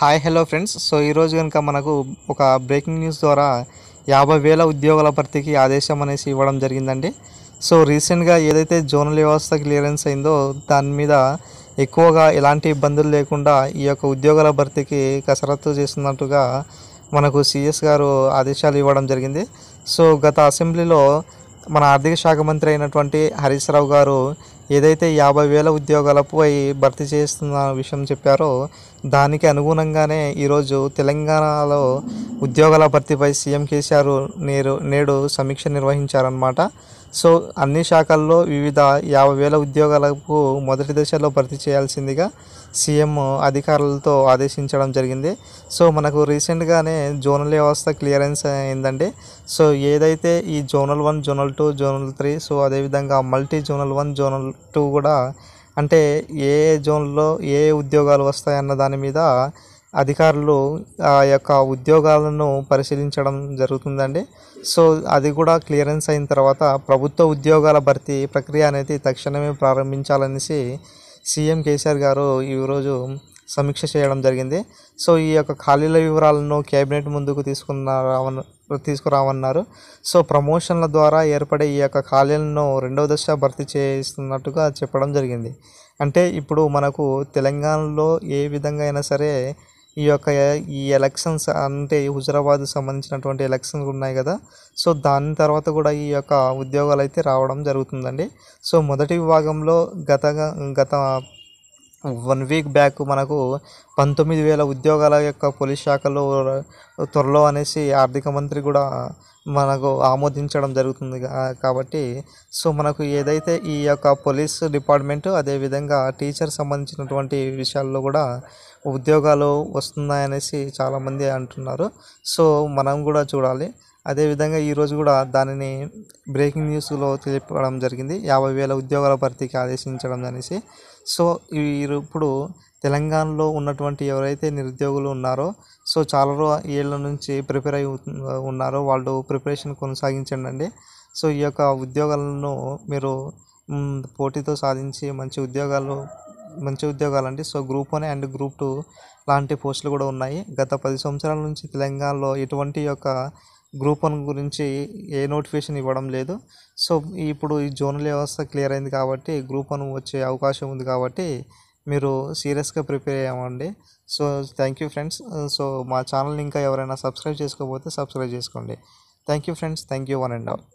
hi hello friends so ఈరోజు కనుక మనకు ఒక బ్రేకింగ్ న్యూస్ ద్వారా యాభై వేల ఉద్యోగాల భర్తీకి ఆదేశం అనేసి ఇవ్వడం జరిగిందండి సో రీసెంట్గా ఏదైతే జోనల్ వ్యవస్థ క్లియరెన్స్ అయిందో దాని మీద ఎక్కువగా ఎలాంటి ఇబ్బందులు లేకుండా ఈ యొక్క ఉద్యోగాల భర్తీకి కసరత్తు చేస్తున్నట్టుగా మనకు సిఎస్ గారు ఆదేశాలు ఇవ్వడం జరిగింది సో గత అసెంబ్లీలో మన ఆర్థిక శాఖ మంత్రి అయినటువంటి హరీష్ రావు గారు ఏదైతే యాభై వేల ఉద్యోగాలపై భర్తీ చేస్తున్న విషయం చెప్పారో దానికి అనుగుణంగానే ఈరోజు తెలంగాణలో ఉద్యోగాల భర్తీపై సీఎం కేసీఆర్ నేరు నేడు సమీక్ష నిర్వహించారనమాట సో అన్ని శాఖల్లో వివిధ యాభై వేల ఉద్యోగాలకు మొదటి దశలో భర్తీ చేయాల్సిందిగా సీఎం అధికారులతో ఆదేశించడం జరిగింది సో మనకు రీసెంట్గానే జోనల్ వ్యవస్థ క్లియరెన్స్ అయిందండి సో ఏదైతే ఈ zonal one zonal two zonal three so అదేవిధంగా multi zonal one zonal two కూడా అంటే ఏ జోన్లో ఏ ఉద్యోగాలు వస్తాయన్న దాని మీద అధికారులు ఆ యొక్క ఉద్యోగాలను పరిశీలించడం జరుగుతుందండి సో అది కూడా క్లియరెన్స్ అయిన తర్వాత ప్రభుత్వ ఉద్యోగాల భర్తీ ప్రక్రియ అనేది తక్షణమే ప్రారంభించాలనేసి సీఎం కేసీఆర్ గారు ఈరోజు సమీక్ష చేయడం జరిగింది సో ఈ యొక్క ఖాళీల వివరాలను కేబినెట్ ముందుకు తీసుకున్న తీసుకురావన్నారు సో ప్రమోషన్ల ద్వారా ఏర్పడే ఈ యొక్క ఖాళీలను రెండవ దశ భర్తీ చేస్తున్నట్టుగా చెప్పడం జరిగింది అంటే ఇప్పుడు మనకు తెలంగాణలో ఏ విధంగా అయినా సరే ఈ యొక్క ఈ ఎలక్షన్స్ అంటే హుజరాబాద్ సంబంధించినటువంటి ఎలక్షన్స్ ఉన్నాయి కదా సో దాని తర్వాత కూడా ఈ యొక్క ఉద్యోగాలు అయితే రావడం జరుగుతుందండి సో మొదటి విభాగంలో గత గత వన్ వీక్ బ్యాక్ మనకు పంతొమ్మిది వేల ఉద్యోగాల యొక్క పోలీస్ శాఖలో త్వరలో అనేసి ఆర్థిక మంత్రి కూడా మనకు ఆమోదించడం జరుగుతుంది కాబట్టి సో మనకు ఏదైతే ఈ యొక్క పోలీస్ డిపార్ట్మెంట్ అదేవిధంగా టీచర్ సంబంధించినటువంటి విషయాల్లో కూడా ఉద్యోగాలు వస్తున్నాయనేసి చాలామంది అంటున్నారు సో మనం కూడా చూడాలి అదేవిధంగా ఈరోజు కూడా దానిని బ్రేకింగ్ న్యూస్లో తెలిపడం జరిగింది యాభై వేల ఉద్యోగాల భర్తీకి ఆదేశించడం అనేసి సో వీరు ఇప్పుడు తెలంగాణలో ఉన్నటువంటి ఎవరైతే నిరుద్యోగులు ఉన్నారో సో చాలా ఏళ్ళ నుంచి ప్రిపేర్ అయి ఉన్నారో వాళ్ళు ప్రిపరేషన్ కొనసాగించండి సో ఈ యొక్క ఉద్యోగాలను మీరు పోటీతో సాధించి మంచి ఉద్యోగాలు మంచి ఉద్యోగాలు అండి so group one and group two లాంటి పోస్టులు కూడా ఉన్నాయి గత పది సంవత్సరాల నుంచి తెలంగాణలో ఎటువంటి యొక్క గ్రూప్ వన్ గురించి ఏ నోటిఫికేషన్ ఇవ్వడం లేదు సో ఇప్పుడు ఈ జోనల్ వ్యవస్థ క్లియర్ అయింది కాబట్టి గ్రూప్ వన్ వచ్చే అవకాశం ఉంది కాబట్టి మీరు సీరియస్గా ప్రిపేర్ అవ్వండి so thank you friends so మా ఛానల్ని ఇంకా ఎవరైనా సబ్స్క్రైబ్ చేసుకోకపోతే సబ్స్క్రైబ్ చేసుకోండి thank you friends thank you one and all